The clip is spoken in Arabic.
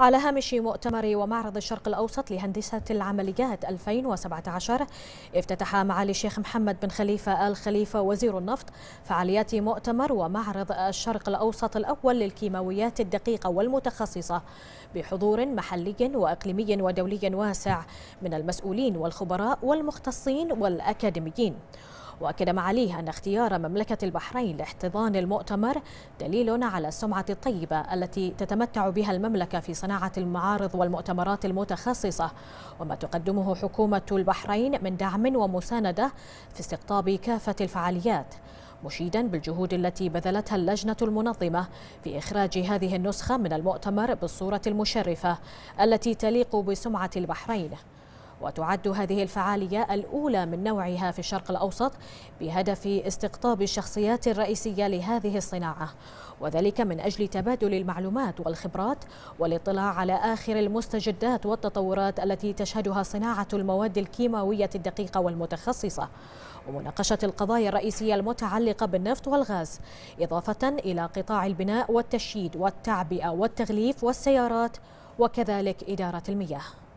على هامش مؤتمر ومعرض الشرق الأوسط لهندسة العمليات 2017 افتتح معالي الشيخ محمد بن خليفة آل خليفة وزير النفط فعاليات مؤتمر ومعرض الشرق الأوسط الأول للكيماويات الدقيقة والمتخصصة بحضور محلي وإقليمي ودولي واسع من المسؤولين والخبراء والمختصين والأكاديميين وأكد معاليه أن اختيار مملكة البحرين لاحتضان المؤتمر دليل على السمعة الطيبة التي تتمتع بها المملكة في صناعة المعارض والمؤتمرات المتخصصة وما تقدمه حكومة البحرين من دعم ومساندة في استقطاب كافة الفعاليات مشيدا بالجهود التي بذلتها اللجنة المنظمة في إخراج هذه النسخة من المؤتمر بالصورة المشرفة التي تليق بسمعة البحرين وتعد هذه الفعالية الأولى من نوعها في الشرق الأوسط بهدف استقطاب الشخصيات الرئيسية لهذه الصناعة وذلك من أجل تبادل المعلومات والخبرات والاطلاع على آخر المستجدات والتطورات التي تشهدها صناعة المواد الكيماوية الدقيقة والمتخصصة ومناقشة القضايا الرئيسية المتعلقة بالنفط والغاز إضافة إلى قطاع البناء والتشييد والتعبئة والتغليف والسيارات وكذلك إدارة المياه